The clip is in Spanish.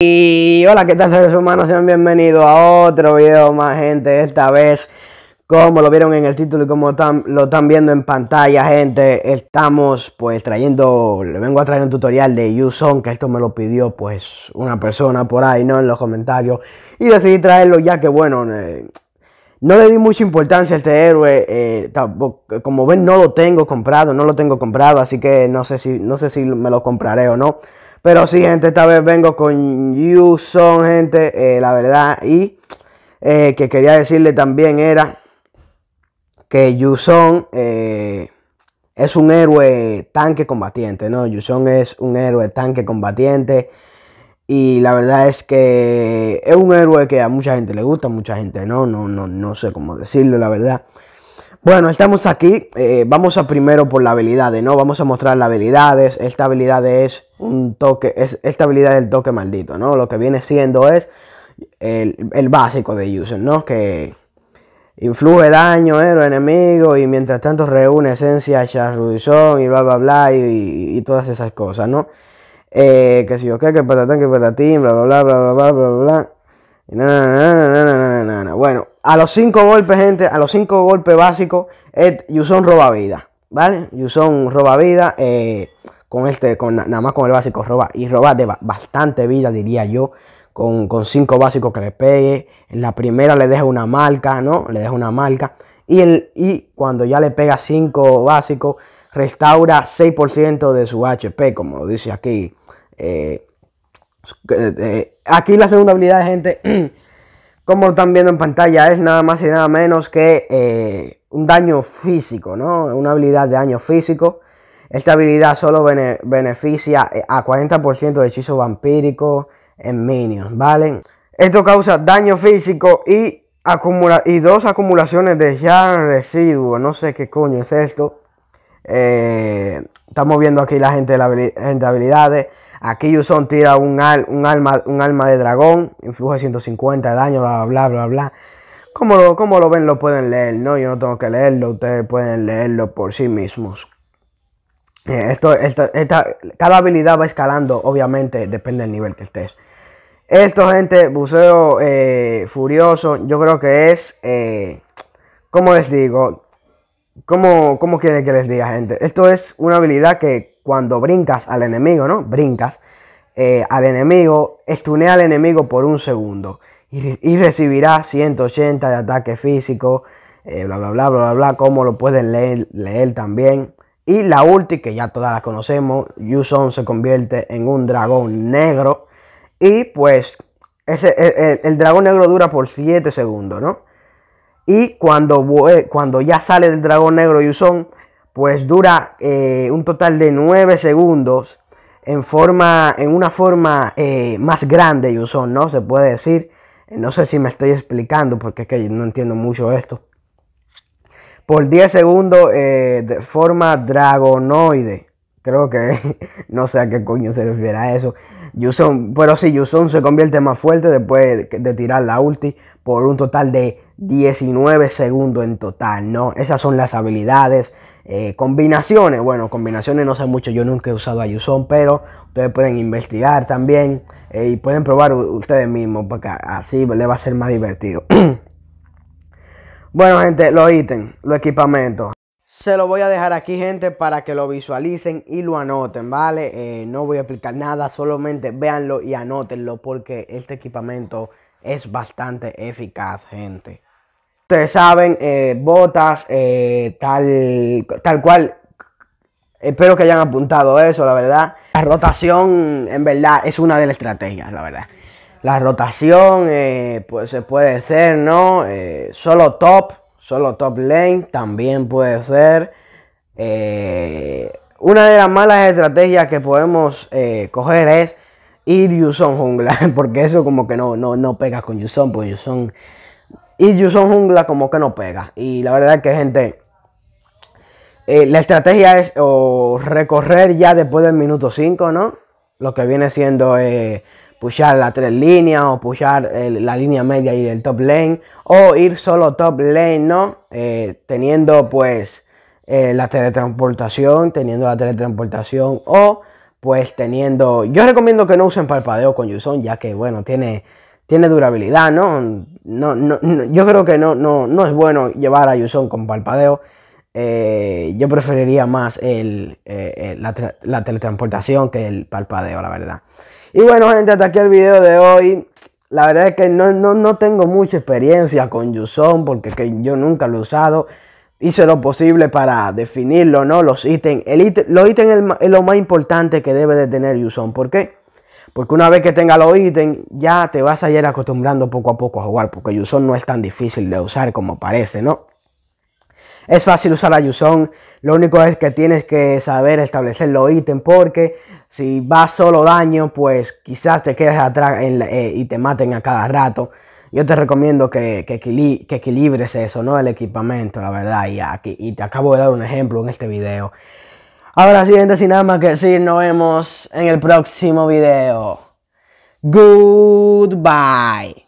Y hola, ¿qué tal seres humanos? Sean bienvenidos a otro video más, gente. Esta vez, como lo vieron en el título y como lo están viendo en pantalla, gente, estamos pues trayendo, le vengo a traer un tutorial de Yuson, que esto me lo pidió pues una persona por ahí, ¿no? En los comentarios. Y decidí traerlo ya que, bueno, eh, no le di mucha importancia a este héroe. Eh, como ven, no lo tengo comprado, no lo tengo comprado, así que no sé si, no sé si me lo compraré o no. Pero sí, gente, esta vez vengo con Yuson, gente, eh, la verdad. Y eh, que quería decirle también era que Yuson eh, es un héroe tanque combatiente, ¿no? Yuson es un héroe tanque combatiente. Y la verdad es que es un héroe que a mucha gente le gusta, mucha gente no, no, no, no sé cómo decirlo, la verdad. Bueno, estamos aquí. Eh, vamos a primero por las habilidades, ¿no? Vamos a mostrar las habilidades. Esta habilidad es un toque, es, esta habilidad del toque maldito, ¿no? Lo que viene siendo es el, básico de user, ¿no? Que influye daño, héroe, enemigo y mientras tanto reúne esencia, charrudizón y bla, bla, bla y, todas esas cosas, ¿no? Eh, que si yo qué, que patatán, que patatín, bla, bla, bla, bla, bla, bla, bla, bueno, a los cinco golpes, gente, a los cinco golpes básicos, Ed Yuson roba vida, ¿vale? Yuson roba vida, eh, con este, con nada más con el básico roba, y roba de bastante vida, diría yo, con, con cinco básicos que le pegue. En la primera le deja una marca, ¿no? Le deja una marca. Y, el, y cuando ya le pega cinco básicos, restaura 6% de su HP, como lo dice aquí. Eh, eh, aquí la segunda habilidad, gente, como están viendo en pantalla, es nada más y nada menos que eh, un daño físico, ¿no? Una habilidad de daño físico. Esta habilidad solo beneficia eh, a 40% de hechizo vampírico en minions, ¿vale? Esto causa daño físico y, acumula y dos acumulaciones de ya residuo. No sé qué coño es esto. Eh, estamos viendo aquí la gente de habilidades. Aquí Yuson tira un, alma, un alma de dragón, influye 150 de daño, bla, bla, bla, bla. Como lo, como lo ven, lo pueden leer, ¿no? Yo no tengo que leerlo, ustedes pueden leerlo por sí mismos. Eh, esto, esta, cada habilidad va escalando, obviamente, depende del nivel que estés. Esto, gente, buceo eh, furioso, yo creo que es, eh, ¿cómo les digo? ¿Cómo, ¿Cómo quieren que les diga, gente? Esto es una habilidad que cuando brincas al enemigo, ¿no? Brincas eh, al enemigo, estunea al enemigo por un segundo y, recibirá 180 de ataque físico, eh, bla, bla, bla, bla, bla, bla, como lo pueden leer, leer también. Y la ulti, que ya todas las conocemos, Yuson se convierte en un dragón negro. Y pues e, e, el, dragón negro dura por 7 segundos, ¿no? Y cuando, cuando ya sale del dragón negro Yuson, pues dura eh, un total de 9 segundos en, forma, en una forma eh, más grande, Yuson, ¿no? Se puede decir. Eh, no sé si me estoy explicando porque es que no entiendo mucho esto. Por 10 segundos de forma dragonoide. Creo que no sé a qué coño se refiere a eso. Yuson, pero si Yuson se convierte más fuerte después de, de tirar la ulti por un total de 19 segundos en total, ¿no? Esas son las habilidades, eh, combinaciones, bueno, combinaciones no sé mucho, yo nunca he usado Ayusón, pero ustedes pueden investigar también eh, y pueden probar ustedes mismos, porque así les va a ser más divertido. bueno, gente, los ítems, los equipamientos. Se lo voy a dejar aquí, gente, para que lo visualicen y lo anoten, ¿vale? Eh, no voy a explicar nada, solamente véanlo y anótenlo, porque este equipamiento es bastante eficaz, gente. Ustedes saben, eh, botas, eh, tal, tal cual. Espero que hayan apuntado eso, la verdad. La rotación, en verdad, es una de las estrategias, la verdad. La rotación, eh, pues se puede ser, ¿no? solo top, solo top lane, también puede ser. una de las malas estrategias que podemos coger es ir Yuson jungla, porque eso como que no, no, no pega con Yuson, porque Yuson... Y Yuson Jungla como que no pega. Y la verdad que, gente, eh, la estrategia es recorrer ya después del minuto 5, ¿no? Lo que viene siendo eh, pushar las tres líneas o pushar la línea media y el top lane. O ir solo top lane, ¿no? Eh, teniendo pues eh, la teletransportación, teniendo la teletransportación o pues teniendo... Yo recomiendo que no usen palpadeo con Yuson ya que, bueno, tiene tiene durabilidad, ¿no? No, yo creo que no, no, no, es bueno llevar a Yuson con palpadeo. Eh, yo preferiría más eh, eh, la, teletransportación que el palpadeo, la verdad. Y bueno, gente, hasta aquí el video de hoy. La verdad es que no, tengo mucha experiencia con Yuson porque yo nunca lo he usado. Hice lo posible para definirlo, ¿no? Los ítems. El los ítems es lo más importante que debe de tener Yuson. ¿Por qué? Porque una vez que tengas los ítems, ya te vas a ir acostumbrando poco a poco a jugar. Porque Yuson no es tan difícil de usar como parece, ¿no? Es fácil usar a Yuson. Lo único es que tienes que saber establecer los ítems. Porque si vas solo daño, pues quizás te quedes atrás eh, y te maten a cada rato. Yo te recomiendo que, que, equilibres eso, ¿no? El equipamiento, la verdad. Y, aquí, y te acabo de dar un ejemplo en este video. Ahora sí, gente, sin nada más que decir, nos vemos en el próximo video. Goodbye.